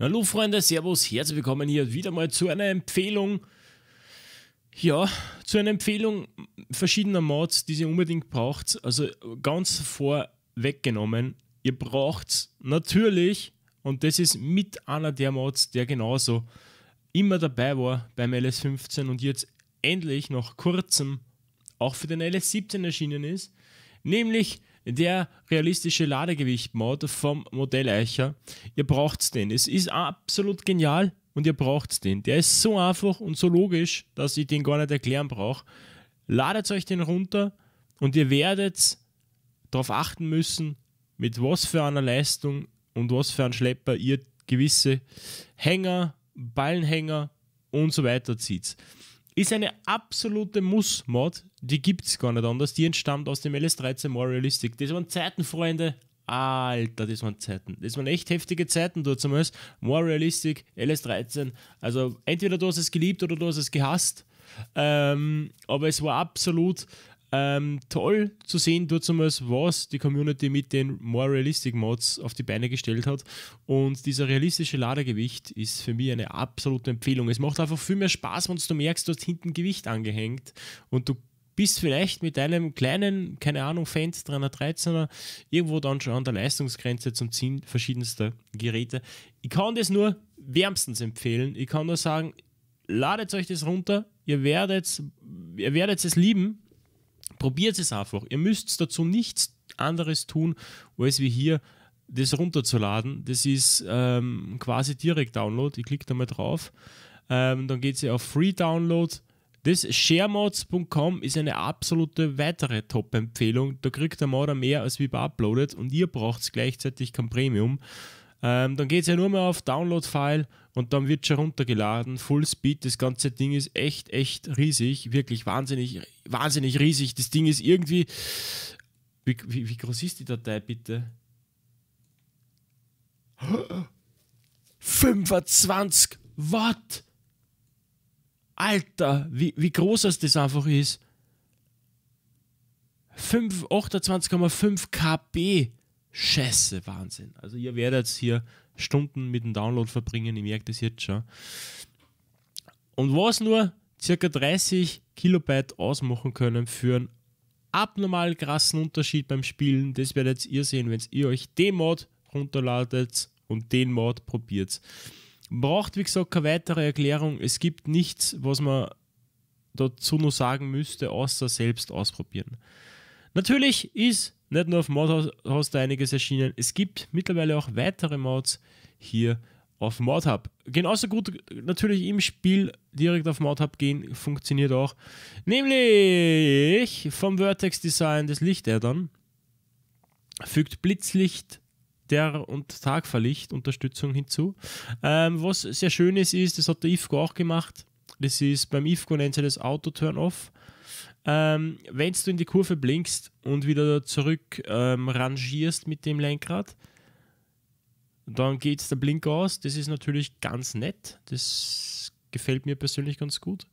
Hallo Freunde, Servus, herzlich willkommen hier wieder mal zu einer Empfehlung. Ja, zu einer Empfehlung verschiedener Mods, die ihr unbedingt braucht. Also ganz vorweggenommen, ihr braucht natürlich, und das ist mit einer der Mods, der genauso immer dabei war beim LS15 und jetzt endlich nach kurzem auch für den LS17 erschienen ist, nämlich der realistische Ladegewicht-Mod vom Modell Eicher. Ihr braucht den. Es ist absolut genial und ihr braucht den. Der ist so einfach und so logisch, dass ich den gar nicht erklären brauche. Ladet euch den runter und ihr werdet darauf achten müssen, mit was für einer Leistung und was für einem Schlepper ihr gewisse Hänger, Ballenhänger und so weiter zieht. Ist eine absolute Muss-Mod, die gibt es gar nicht anders. Die entstammt aus dem LS13 More Realistic. Das waren Zeiten, Freunde. Alter, das waren Zeiten. Das waren echt heftige Zeiten dort damals. More Realistic, LS13. Also entweder du hast es geliebt oder du hast es gehasst. Ähm, aber es war absolut ähm, toll zu sehen, dort damals, was die Community mit den More Realistic Mods auf die Beine gestellt hat. Und dieser realistische Ladegewicht ist für mich eine absolute Empfehlung. Es macht einfach viel mehr Spaß, wenn du merkst, du hast hinten Gewicht angehängt und du bist vielleicht mit deinem kleinen, keine Ahnung, Fan 313er irgendwo dann schon an der Leistungsgrenze zum Ziehen verschiedenster Geräte. Ich kann das nur wärmstens empfehlen. Ich kann nur sagen, ladet euch das runter. Ihr werdet, ihr werdet es lieben. Probiert es einfach. Ihr müsst dazu nichts anderes tun, als wie hier das runterzuladen. Das ist ähm, quasi direkt Download. Ich klicke da mal drauf. Ähm, dann geht sie auf Free Download. Das sharemods.com ist eine absolute weitere Top-Empfehlung. Da kriegt der Marder mehr als wie bei Uploaded und ihr braucht gleichzeitig kein Premium. Ähm, dann geht es ja nur mehr auf Download-File und dann wird schon runtergeladen. Full Speed, das ganze Ding ist echt, echt riesig. Wirklich wahnsinnig, wahnsinnig riesig. Das Ding ist irgendwie. Wie, wie, wie groß ist die Datei bitte? 25 Watt! Alter, wie, wie groß das einfach ist. 28,5 KB. Scheiße, Wahnsinn. Also ihr werdet hier Stunden mit dem Download verbringen, ich merke das jetzt schon. Und was nur circa 30 Kilobyte ausmachen können für einen abnormal krassen Unterschied beim Spielen, das werdet ihr sehen, wenn ihr euch den Mod runterladet und den Mod probiert. Braucht, wie gesagt, keine weitere Erklärung. Es gibt nichts, was man dazu nur sagen müsste, außer selbst ausprobieren. Natürlich ist nicht nur auf Modhost einiges erschienen, es gibt mittlerweile auch weitere Mods hier auf Modhub. Genauso gut natürlich im Spiel direkt auf Modhub gehen, funktioniert auch. Nämlich vom Vertex Design des Licht-Addon fügt Blitzlicht, Der- und Tagverlicht Unterstützung hinzu. Ähm, was sehr schön ist, ist, das hat der IFCO auch gemacht, das ist beim IFCO nennt sich das Auto-Turn-Off. Ähm, wenn du in die Kurve blinkst und wieder zurück ähm, rangierst mit dem Lenkrad, dann geht der Blink aus. Das ist natürlich ganz nett. Das gefällt mir persönlich ganz gut,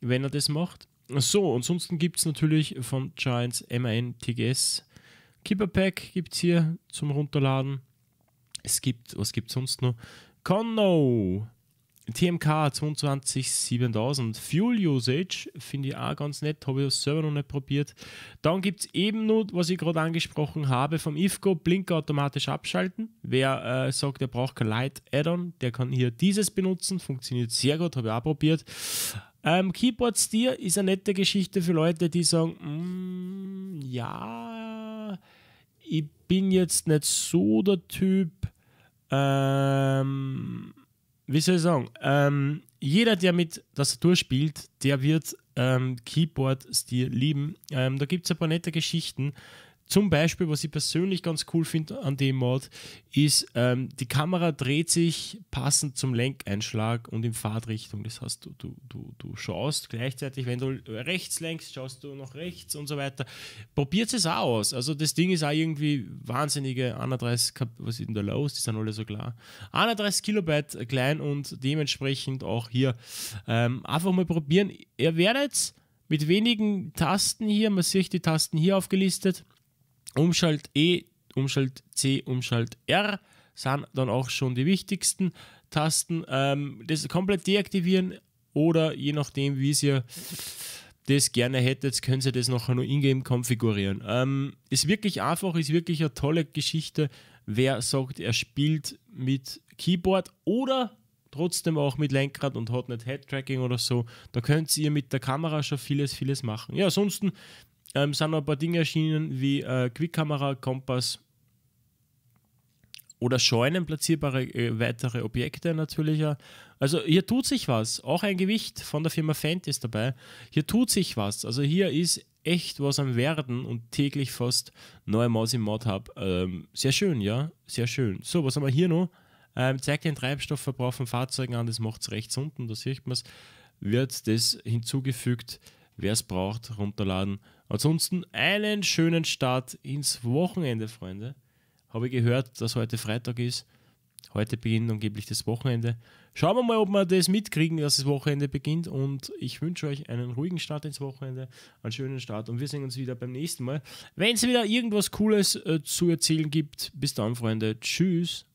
wenn er das macht. So, ansonsten gibt es natürlich von Giants MAN TGS Keeper Pack gibt es hier zum Runterladen. Es gibt, was gibt es sonst noch? Conno TMK 22 7000. Fuel Usage finde ich auch ganz nett, habe ich das selber noch nicht probiert. Dann gibt es eben nur, was ich gerade angesprochen habe, vom IFCO Blinker automatisch abschalten. Wer äh, sagt, er braucht kein Light Add-on, der kann hier dieses benutzen, funktioniert sehr gut, habe ich auch probiert. Ähm, Keyboard Steer ist eine nette Geschichte für Leute, die sagen, mm, ja, ich bin jetzt nicht so der Typ, ähm, wie soll ich sagen, ähm, jeder, der mit Tastatur spielt, der wird ähm, Keyboard-Stil lieben. Ähm, da gibt es ein paar nette Geschichten. Zum Beispiel, was ich persönlich ganz cool finde an dem Mod, ist, ähm, die Kamera dreht sich passend zum Lenkeinschlag und in Fahrtrichtung. Das heißt, du, du, du, du schaust gleichzeitig, wenn du rechts lenkst, schaust du nach rechts und so weiter. Probiert es auch aus. Also das Ding ist auch irgendwie wahnsinnige 31, was ist denn da los? Die sind alle so klar. 31 Kilobyte klein und dementsprechend auch hier ähm, einfach mal probieren. Ihr werdet mit wenigen Tasten hier, man sieht die Tasten hier aufgelistet, Umschalt E, Umschalt C, Umschalt R sind dann auch schon die wichtigsten Tasten. Ähm, das komplett deaktivieren oder je nachdem, wie ihr das gerne hättet, können Sie das nachher nur ingame konfigurieren. Ähm, ist wirklich einfach, ist wirklich eine tolle Geschichte. Wer sagt, er spielt mit Keyboard oder trotzdem auch mit Lenkrad und hat nicht Head-Tracking oder so, da könnt ihr mit der Kamera schon vieles, vieles machen. Ja, ansonsten ähm, sind noch ein paar Dinge erschienen wie äh, Quickkamera, Kompass oder Scheunen platzierbare äh, weitere Objekte natürlich. Also hier tut sich was. Auch ein Gewicht von der Firma Fendt ist dabei. Hier tut sich was. Also hier ist echt was am Werden und täglich fast neue Maus im Mod habe. Ähm, sehr schön, ja, sehr schön. So, was haben wir hier noch? Ähm, zeigt den Treibstoffverbrauch von Fahrzeugen an, das macht es rechts unten, da sieht man es, wird das hinzugefügt wer es braucht, runterladen. Ansonsten einen schönen Start ins Wochenende, Freunde. Habe ich gehört, dass heute Freitag ist. Heute beginnt angeblich das Wochenende. Schauen wir mal, ob wir das mitkriegen, dass das Wochenende beginnt. Und ich wünsche euch einen ruhigen Start ins Wochenende, einen schönen Start. Und wir sehen uns wieder beim nächsten Mal, wenn es wieder irgendwas Cooles äh, zu erzählen gibt. Bis dann, Freunde. Tschüss.